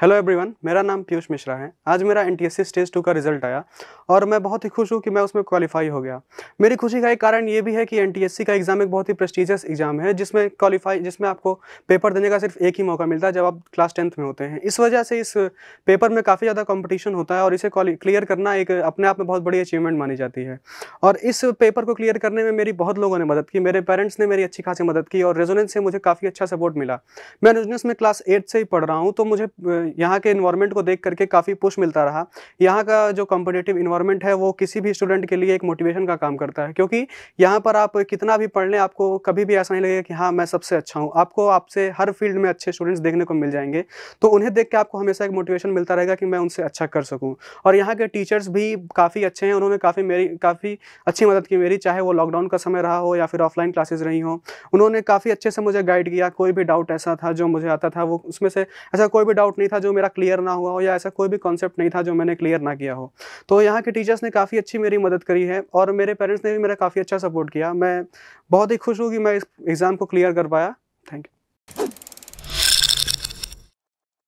hello everyone मेरा नाम पीयूष मिश्रा है आज मेरा एन टी स्टेज टू का रिजल्ट आया और मैं बहुत ही खुश हूँ कि मैं उसमें क्वालिफाई हो गया मेरी खुशी का एक कारण ये भी है कि एन का एग्ज़ाम एक बहुत ही प्रेस्टिजियस एग्ज़ाम है जिसमें क्वालिफाई जिसमें आपको पेपर देने का सिर्फ एक ही मौका मिलता है जब आप क्लास टेंथ में होते हैं इस वजह से इस पेपर में काफ़ी ज़्यादा कॉम्पिटिशन होता है और इसे क्लियर करना एक अपने आप में बहुत बड़ी अचीवमेंट मानी जाती है और इस पेपर को क्लियर करने में मेरी बहुत लोगों ने मदद की मेरे पेरेंट्स ने मेरी अच्छी खासी मदद की और रेजोनेंस से मुझे काफ़ी अच्छा सपोर्ट मिला मैं रेजोनेंस में क्लास एट से ही पढ़ रहा हूँ तो मुझे यहाँ के इन्वायरमेंट को देख करके काफ़ी पुश मिलता रहा यहाँ का जो कॉम्पिटेटिव इन्वायरमेंट है वो किसी भी स्टूडेंट के लिए एक मोटिवेशन का काम करता है क्योंकि यहाँ पर आप कितना भी पढ़ लें आपको कभी भी ऐसा नहीं लगेगा कि हाँ मैं सबसे अच्छा हूँ आपको आपसे हर फील्ड में अच्छे स्टूडेंट्स देखने को मिल जाएंगे तो उन्हें देख के आपको हमेशा एक मोटिवेशन मिलता रहेगा कि मैं उनसे अच्छा कर सकूँ और यहाँ के टीचर्स भी काफ़ी अच्छे हैं उन्होंने काफ़ी मेरी काफ़ी अच्छी मदद की मेरी चाहे वो लॉकडाउन का समय रहा हो या फिर ऑफलाइन क्लासेज रही हों उन्होंने काफ़ी अच्छे से मुझे गाइड किया कोई भी डाउट ऐसा था जो मुझे आता था वो उसमें से ऐसा कोई भी डाउट नहीं था था जो मेरा क्लियर ना हुआ हो या ऐसा कोई भी कॉन्सेप्ट नहीं था जो मैंने क्लियर ना किया हो तो यहाँ के टीचर्स ने काफ़ी अच्छी मेरी मदद करी है और मेरे पेरेंट्स ने भी मेरा काफ़ी अच्छा सपोर्ट किया मैं बहुत ही खुश हूँ कि मैं इस एग्ज़ाम को क्लियर कर पाया थैंक यू